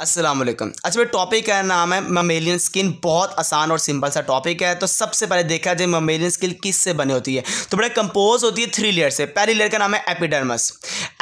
असलम अच्छा भाई टॉपिक का नाम है ममेलियन स्किन बहुत आसान और सिंपल सा टॉपिक है तो सबसे पहले देखा जाए ममेलियन स्किन किस से बनी होती है तो बड़े कंपोज होती है थ्री लेयर से पहली लेयर का नाम है epidermis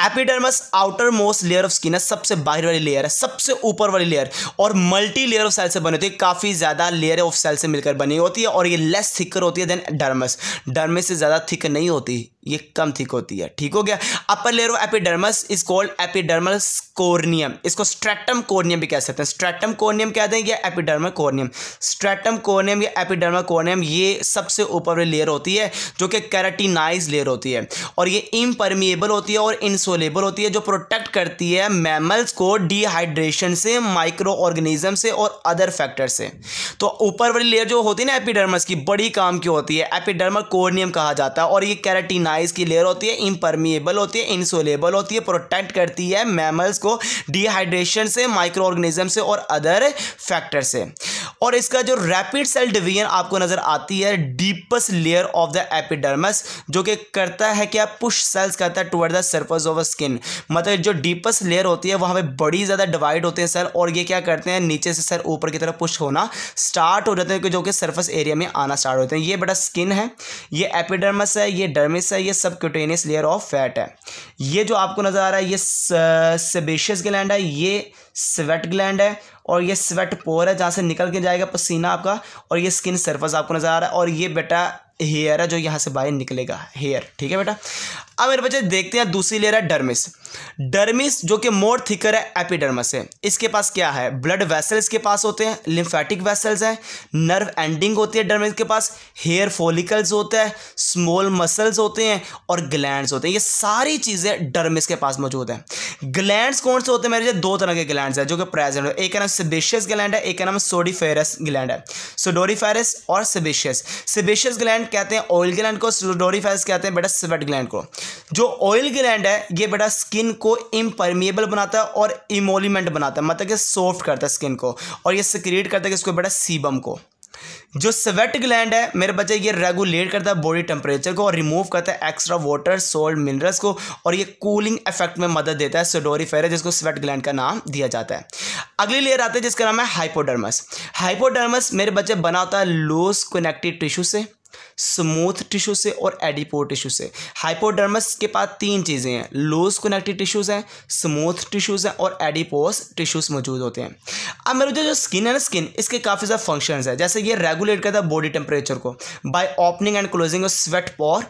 epidermis outermost layer of skin है सबसे बाहर वाली लेयर है सबसे ऊपर वाली लेयर और मल्टी लेयर ऑफ सेल से बनी होती है काफ़ी ज़्यादा लेयर ऑफ सेल से मिलकर बनी होती है और ये लेस थिकर होती है देन डर्मस डर्मस से ज़्यादा थिक नहीं होती ये कम थिक होती है ठीक हो गया upper layer of epidermis is called epidermis corneum इसको स्ट्रेटम कोर्नियम भी कह सकते हैं स्ट्रेटम कोर्नियम कहते हैं या एपिडर्मल कोर्नियम स्ट्रेटम कोर्नियम या एपिडर्मल कोर्नियम ये सबसे ऊपर वाली लेयर होती है जो कि कैरेटिनाइज लेयर होती है और ये इम्परमिएबल होती है और इंसोलेबल होती है जो प्रोटेक्ट करती है मैमल्स को डिहाइड्रेशन से माइक्रो ऑर्गेनिज्म से और अदर फैक्टर से तो ऊपर वाली लेयर जो होती है ना एपिडर्मस की बड़ी काम की होती है एपिडर्मल कोर्नियम कहा जाता है और ये कैरेटिनाइज माइस की लेयर होती है इम्परमिएबल होती है इंसोलेबल होती है प्रोटेक्ट करती है मैमल्स को डिहाइड्रेशन से माइक्रो ऑर्गेनिज्म से और अदर फैक्टर से और इसका जो रैपिड सेल डिवीजन आपको नज़र आती है deepest layer of the epidermis जो कि करता है क्या पुश सेल्स करता है toward the surface of skin मतलब जो डीपेस्ट लेयर होती है वहाँ पे बड़ी ज़्यादा डिवाइड होते हैं सेल और ये क्या करते हैं नीचे से सर ऊपर की तरफ पुश होना स्टार्ट हो जाते हैं जो कि सर्फस एरिया में आना स्टार्ट होते हैं ये बड़ा स्किन है ये एपिडर्मस है ये डर्मिस है है ये सबक्यूटेनियस लेयर ऑफ फैट है ये जो आपको नज़र आ रहा है ये सेबेशियस ग्लैंड uh, है ये स्वेट ग्लैंड है और ये स्वेट पोर है जहाँ से निकल के जाएगा पसीना आपका और ये स्किन सर्फस आपको नज़र आ रहा है और ये बेटा हेयर है जो यहाँ से बाहर निकलेगा हेयर ठीक है बेटा अब मेरे बच्चे देखते हैं दूसरी लेयर है डर्मिस डर्मिस जो कि मोर थिकर है एपिडर्मस है इसके पास क्या है ब्लड वेसल्स के पास होते हैं लिम्फेटिक वेसल्स हैं नर्व एंडिंग होती है डर्मिस के पास हेयर फोलिकल्स होते हैं स्मॉल मसल्स होते हैं और ग्लैंड्स होते हैं ये सारी चीज़ें डर्मिस के पास मौजूद हैं ग्लैंड्स कौन से होते हैं मेरे दो तरह के ग्लैंड हैं जो कि प्रेजेंट एक का नाम सिबिशियस ग्लैंड है एक का नाम सोडिफेरस ग्लैंड है सोडोरीफेरस और सबेशियस सिबिशियस ग्लैंड कहते हैं ऑयल ग्लैंड को सोडोरीफेरस कहते हैं बेटा स्वेट ग्लैंड को जो ऑयल ग्लैंड है ये बेटा स्किन को इम्परमिएबल बनाता है और इमोलीमेंट बनाता है मतलब कि सॉफ्ट करता है स्किन को और ये सिक्रिएट करता है इसको बेटा सीबम को जो स्वेट ग्लैंड है मेरे बच्चे ये रेगुलेट करता है बॉडी टेम्परेचर को और रिमूव करता है एक्स्ट्रा वाटर सोल्ट मिनरल्स को और ये कूलिंग इफेक्ट में मदद देता है सोडोरीफेर जिसको स्वेट ग्लैंड का नाम दिया जाता है अगली लेयर आते हैं जिसका नाम है हाइपोडर्मस हाइपोडर्मस मेरे बच्चे बना होता है लूज कनेक्टिव टिश्यू से स्मूथ टिश्यू से और एडिपो टिश्यू से हाइपोडर्मस के पास तीन चीज़ें हैं लूज कनेक्टिव टिश्यूज़ हैं स्मूथ टिश्यूज़ हैं और एडिपोस टिश्यूज़ मौजूद होते हैं अब मेरे जो स्किन है ना स्किन इसके काफ़ी सारे फंक्शंस हैं जैसे ये रेगुलेट करता है बॉडी टेम्परेचर को by opening and closing of sweat pore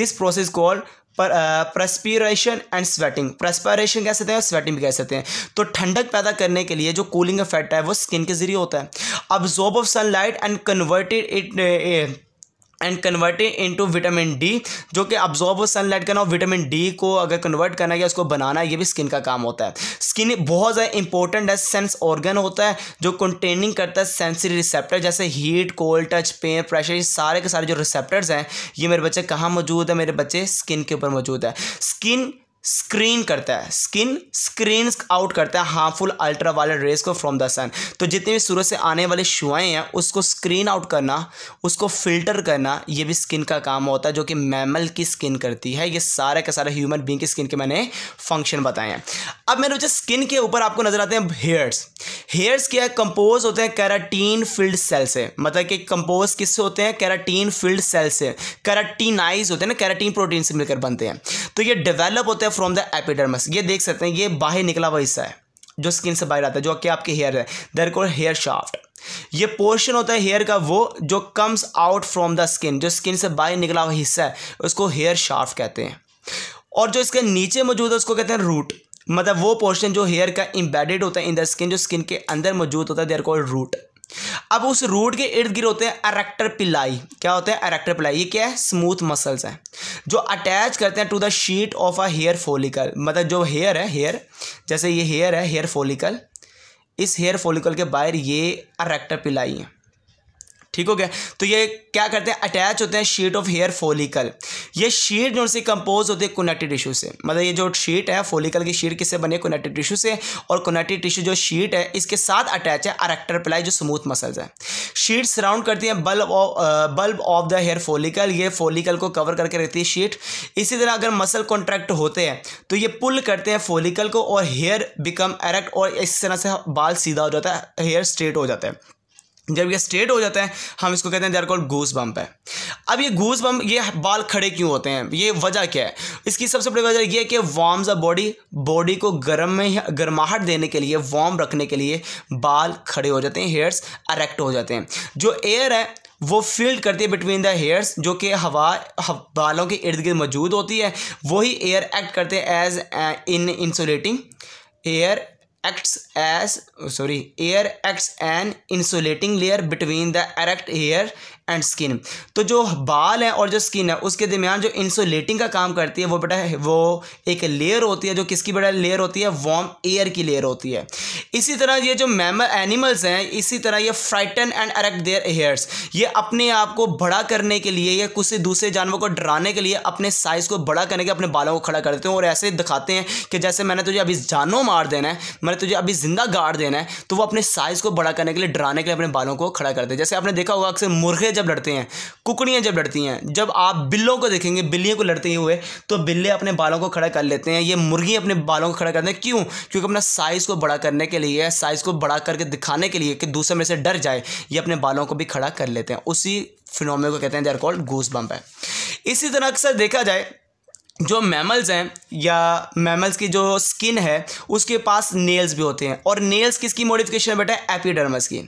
this process called perspiration and sweating प्रस्पायरेशन कह सकते हैं और स्वेटिंग भी कह सकते हैं तो ठंडक पैदा करने के लिए जो कूलिंग इफेक्ट है वो स्किन के जरिए होता है absorb of sunlight and converted it and in into vitamin D जो कि अब्जॉर्ब हो सनलाइट करना और विटामिन डी को अगर कन्वर्ट करना या उसको बनाना ये भी स्किन का काम होता है स्किन बहुत ज़्यादा इंपॉर्टेंट है सेंस ऑर्गन होता है जो कंटेनिंग करता है सेंसरी रिसेप्टर जैसे heat cold touch pain pressure ये सारे के सारे जो रिसेप्टर्स हैं ये मेरे बच्चे कहाँ मौजूद है मेरे बच्चे स्किन के ऊपर मौजूद है स्किन स्क्रीन करता है स्किन स्क्रीन आउट करता है हार्मफुल अल्ट्रा वायलेट रेस को फ्रॉम द सन तो जितने भी सूरज से आने वाले शुआएँ हैं उसको स्क्रीन आउट करना उसको फिल्टर करना ये भी स्किन का काम होता है जो कि मैमल की स्किन करती है ये सारे का सारा ह्यूमन बींग की स्किन के मैंने फंक्शन बताए हैं अब मेरे जो स्किन के ऊपर आपको नजर आते हैं हेयर्स हेयर्स क्या कंपोज होते हैं कैराटीन फील्ड सेल से मतलब कि कंपोज किससे होते हैं कैराटीन फील्ड सेल से कैराटीनाइज होते हैं ना कैराटीन प्रोटीन से मिलकर बनते हैं तो ये डेवलप होते हैं फ्रॉम द एपिडर्मस ये देख सकते हैं ये बाहर निकला हुआ हिस्सा है जो स्किन से बाहर आता है जो कि आपके हेयर है देर कॉल हेयर शाफ्ट ये पोर्शन होता है हेयर का वो जो comes out from the skin जो स्किन से बाहर निकला हुआ हिस्सा है उसको हेयर शाफ्ट कहते हैं और जो इसके नीचे मौजूद है उसको कहते हैं रूट मतलब वो पोर्शन जो हेयर का इम्बेडेड होता है इन द स्किन जो स्किन के अंदर मौजूद होता है देर कॉल रूट अब उस रूट के इर्द गिर्द होते हैं अरेक्टर पिलाई क्या होते हैं अरेक्टर पिलाई ये क्या है स्मूथ मसल्स हैं जो अटैच करते हैं to the sheath of a hair follicle मतलब जो हेयर है हेयर जैसे ये हेयर है हेयर फोलिकल इस हेयर फोलिकल के बाहर ये अरेक्टर पिलाई है ठीक हो गया तो ये क्या करते हैं अटैच होते हैं शीट ऑफ हेयर फोलिकल ये शीट जो कंपोज होते हैं कोनेटिव टिश्यू से मतलब ये जो शीट है फोलिकल की शीट किससे बने कोनेटिव टिश्यू से और कोनेटिव टिश्यू जो शीट है इसके साथ अटैच है अरेक्टर प्लाई जो स्मूथ मसल्स है शीट सराउंड करती है bulb bulb of the hair follicle ये फोलिकल को कवर करके रहती है शीट इसी तरह अगर मसल कॉन्ट्रैक्ट होते हैं तो ये पुल करते हैं फोलिकल को और हेयर बिकम अरेक्ट और इस तरह से बाल सीधा हो जाता है हेयर स्ट्रेट हो जाता है जब ये स्ट्रेट हो जाता है हम इसको कहते हैं देर कॉल्ड गूस बम्प है अब ये गूस बम्प ये बाल खड़े क्यों होते हैं ये वजह क्या है इसकी सबसे बड़ी वजह यह है कि वार्म्स अ बॉडी बॉडी को गर्म में गर्माहट देने के लिए वार्म रखने के लिए बाल खड़े हो जाते हैं हेयर्स अरेक्ट हो जाते हैं जो एयर है वो फील्ड करती है बिटवीन द हेयर्स जो कि हवा बालों के इर्द गिर्द मौजूद होती है वही एयर एक्ट करते हैं as an insulating air acts as oh, sorry air acts an insulating layer between the erect hair and skin तो जो बाल है और जो स्किन है उसके दरमियान जो इंसुलेटिंग का काम करती है वो बेटा वो एक लेयर होती है जो किसकी बेटा लेयर होती है वार्म एयर की लेयर होती है इसी तरह ये जो मैमल एनिमल्स हैं इसी तरह ये frighten and erect their hairs ये अपने आप को बड़ा करने के लिए या किसी दूसरे जानवर को डराने के लिए अपने साइज़ को बड़ा करने के अपने बालों को खड़ा करते हैं और ऐसे दिखाते हैं कि जैसे मैंने तुझे अभी जानो मार देना है मैंने तुझे अभी ज़िंदा गाड़ देना है तो वो अपने साइज़ को बड़ा करने के लिए डराने के लिए अपने बालों को खड़ा करते हैं जैसे आपने देखा होगा अक्सर मुर्गे बिल्लियाँ जब लड़ते हैं कुकड़ियाँ जब लड़ती हैं जब आप बिल्लों को देखेंगे बिल्लियों को लड़ते हुए तो बिल्ले अपने बालों को खड़ा कर लेते हैं ये मुर्गी अपने बालों को खड़ा करते हैं क्यों क्योंकि अपना साइज़ को बड़ा करने के लिए साइज़ को बड़ा करके दिखाने के लिए कि दूसरे में से डर जाए ये अपने बालों को भी खड़ा कर लेते हैं उसी फिनोमे को कहते हैं they are called goose bump है इसी तरह अक्सर देखा जाए जो मैमल्स हैं या मैमल्स की जो स्किन है उसके पास नेल्स भी होते हैं और नेल्स किसकी मॉडिफिकेशन है बेटा एपिडर्मस की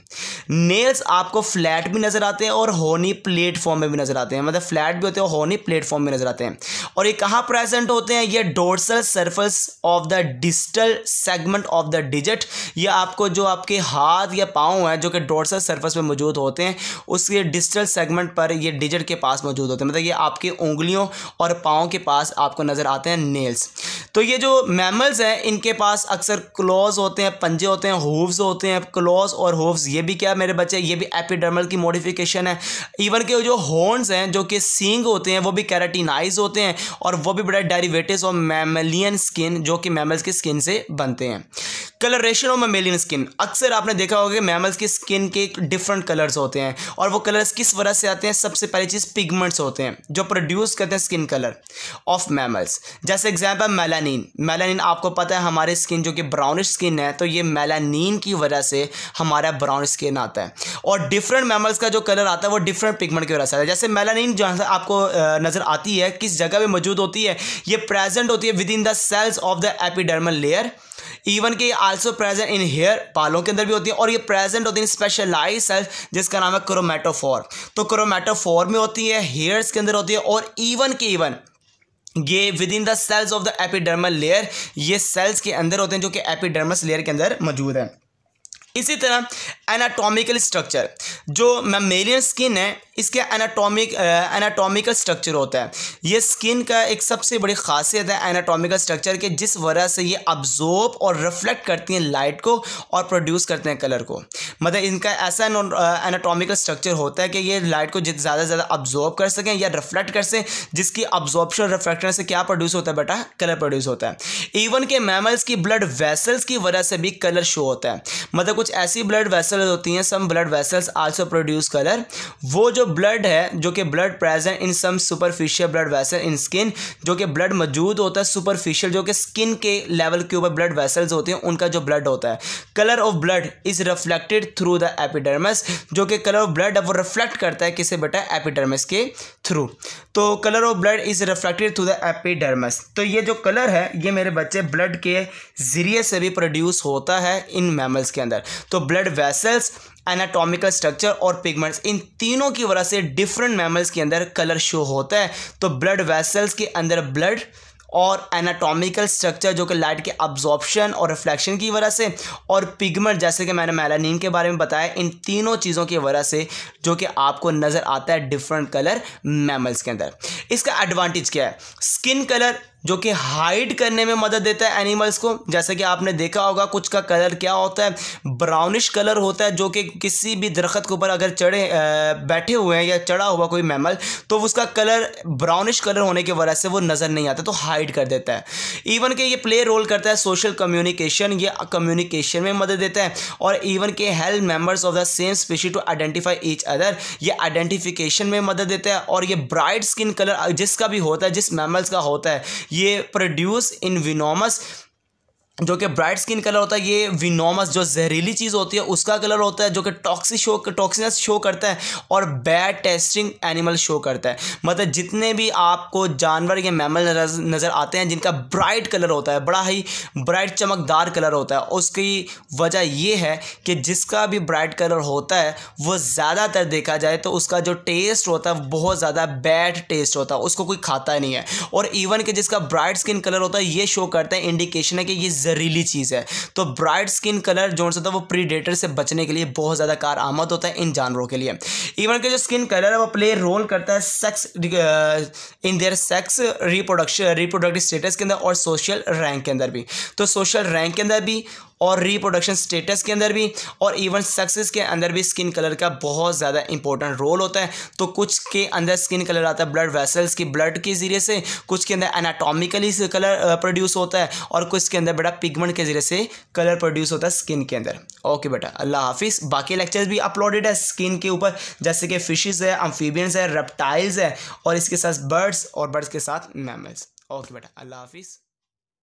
नेल्स आपको फ्लैट भी नज़र आते हैं और होनी प्लेटफॉर्म में भी नज़र आते हैं मतलब फ्लैट भी होते हैं और होनी प्लेटफॉर्म में नज़र आते हैं और ये कहाँ प्रेजेंट होते हैं ये dorsal surface of the digital segment of the digit या आपको जो आपके हाथ या पाँव हैं जो कि डोर्सल सर्फस में मौजूद होते हैं उसके डिजिटल सेगमेंट पर यह डिजिट के पास मौजूद होते हैं मतलब ये आपकी उंगलियों और पाँव के पास आपको नज़र आते हैं नेल्स तो ये जो मैमल्स हैं इनके पास अक्सर क्लोज होते हैं पंजे होते हैं होव्स होते हैं क्लोज और होव्स ये भी क्या है मेरे बच्चे ये भी एपिडर्मल की मॉडिफिकेशन है इवन के जो हॉर्नस हैं जो कि सींग होते हैं वो भी कैरेटिनाइज होते हैं और वो भी बड़े डेरीवेटिव और मैमलियन स्किन जो कि मैमल्स की स्किन से बनते हैं कलरेशन ऑफ मेमेलियन स्किन अक्सर आपने देखा होगा कि मैमल्स की स्किन के डिफरेंट कलर्स होते हैं और वो कलर्स किस वजह से आते हैं सबसे पहली चीज़ पिगमेंट्स होते हैं जो प्रोड्यूस करते हैं skin colour of of mammals जैसे एग्जांपल मेलानिन मेलानिन आपको पता है हमारे स्किन जो कि ब्राउनिश स्किन है तो ये मेलानिन की वजह से हमारा ब्राउन स्किन आता है और डिफरेंट मैमल्स का जो कलर आता है वो डिफरेंट पिगमेंट की वजह से आता है जैसे मेलानिन जो आपको नज़र आती है किस जगह पर मौजूद होती है ये प्रेजेंट होती है within the cells of the epidermal layer even के आल्सो प्रेजेंट इन हेयर पालों के अंदर भी होती है और ये प्रेजेंट होती है स्पेशलाइज सेल्स जिसका नाम है क्रोमेटोफोर तो क्रोमेटोफोर में होती है हेयर्स के अंदर होती है और इवन के इवन ये within the cells of the epidermal layer ये सेल्स के अंदर होते हैं जो कि एपिडर्मस लेयर के अंदर मौजूद हैं इसी तरह एनाटॉमिकल स्ट्रक्चर जो मेमेलियन स्किन है इसके एनाटॉमिक एनाटॉमिकल स्ट्रक्चर होता है ये स्किन का एक सबसे बड़ी खासियत है एनाटॉमिकल स्ट्रक्चर के जिस वजह से ये अब्जॉर्ब और रिफ्लेक्ट करती हैं लाइट को और प्रोड्यूस करते हैं कलर को मतलब इनका ऐसा एनाटॉमिकल स्ट्रक्चर होता है कि ये लाइट को जित ज़्यादा से ज़्यादा अब्जॉर्ब कर सकें या रिफ्लेक्ट कर सकें जिसकी अब्जॉर्बशन रिफ्लेक्शन से क्या प्रोड्यूस होता है बेटा कलर प्रोड्यूस होता है इवन के मैमल्स की ब्लड वेसल्स की वजह से भी कलर शो होता है मतलब कुछ ऐसी ब्लड वेसल्स होती हैं some blood vessels also produce colour वो जो ब्लड है जो कि blood present in some superficial blood vessel in skin जो कि ब्लड मौजूद होता है सुपरफिशियल जो कि स्किन के लेवल के ऊपर ब्लड वेसल्स होते हैं उनका जो ब्लड होता है colour of blood is reflected through the epidermis जो कि कलर ऑफ ब्लड अब वो रिफ्लेक्ट करता है किसे बेटा एपिडर्मस के थ्रू तो colour of blood is reflected through the epidermis तो ये जो कलर है ये मेरे बच्चे ब्लड के ज़रिए से भी प्रोड्यूस होता है इन मैमल्स के अंदर तो ब्लड वेसल्स एनाटॉमिकल स्ट्रक्चर और पिगमेंट्स इन तीनों की वजह से डिफरेंट मैमल्स के अंदर कलर शो होता है तो ब्लड वेसल्स के अंदर ब्लड और एनाटॉमिकल स्ट्रक्चर जो कि लाइट के अब्जॉर्प्शन और रिफ्लेक्शन की वजह से और पिगमेंट जैसे कि मैंने मेलानिन के बारे में बताया इन तीनों चीज़ों की वजह से जो कि आपको नज़र आता है डिफरेंट कलर मैमल्स के अंदर इसका एडवांटेज क्या है स्किन कलर जो कि हाइड करने में मदद देता है एनिमल्स को जैसे कि आपने देखा होगा कुछ का कलर क्या होता है ब्राउनिश कलर होता है जो कि किसी भी दरख्त के ऊपर अगर चढ़े बैठे हुए हैं या चढ़ा हुआ कोई मैमल तो उसका कलर ब्राउनिश कलर होने की वजह से वो नज़र नहीं आता तो हाइड कर देता है इवन के ये प्ले रोल करता है सोशल कम्युनिकेशन ये कम्युनिकेशन में मदद देता है और इवन के help members of the same species to identify each other ये आइडेंटिफिकेशन में मदद देता है और ये ब्राइट स्किन कलर जिसका भी होता है जिस मैमल्स का होता है ये प्रोड्यूस इन विनोमस जो कि ब्राइट स्किन कलर होता है ये विनोमस जो जहरीली चीज़ होती है उसका कलर होता है जो कि टॉक्सी शो टॉक्सिनस शो करता है और बैड टेस्टिंग एनिमल शो करता है मतलब जितने भी आपको जानवर या मैमल नज़र आते हैं जिनका ब्राइट कलर होता है बड़ा ही ब्राइट चमकदार कलर होता है उसकी वजह यह है कि जिसका भी ब्राइट कलर होता है वो ज़्यादातर देखा जाए तो उसका जो टेस्ट होता है बहुत ज़्यादा बैड टेस्ट होता है उसको कोई खाता नहीं है और इवन कि जिसका ब्राइट स्किन कलर होता है ये शो करता है इंडिकेशन है कि ये ज़हरीली चीज़ है तो ब्राइट स्किन कलर जो होता है वो प्रीडेटर से बचने के लिए बहुत ज़्यादा कार आमद होता है इन जानवरों के लिए इवन के जो स्किन कलर है वो प्ले रोल करता है sex in their sex reproduction reproductive status के अंदर और सोशल रैंक के अंदर भी तो सोशल रैंक के अंदर भी और रिप्रोडक्शन स्टेटस के अंदर भी और इवन सक्सेस के अंदर भी स्किन कलर का बहुत ज़्यादा इंपॉर्टेंट रोल होता है तो कुछ के अंदर स्किन कलर आता है ब्लड वेसल्स की ब्लड के ज़रिए से कुछ के अंदर एनाटॉमिकली कलर प्रोड्यूस होता है और कुछ के अंदर बड़ा पिगमेंट के ज़रिए से कलर प्रोड्यूस होता है स्किन के अंदर ओके बेटा अल्लाह हाफिज़ बाकी लेक्चर्स भी अपलोडेड है स्किन के ऊपर जैसे कि फिशेज़ है अम्फीबियंस है रेप्टाइल्स है और इसके साथ बर्ड्स और बर्ड्स के साथ मैमल्स ओके बेटा अल्लाह हाफिज़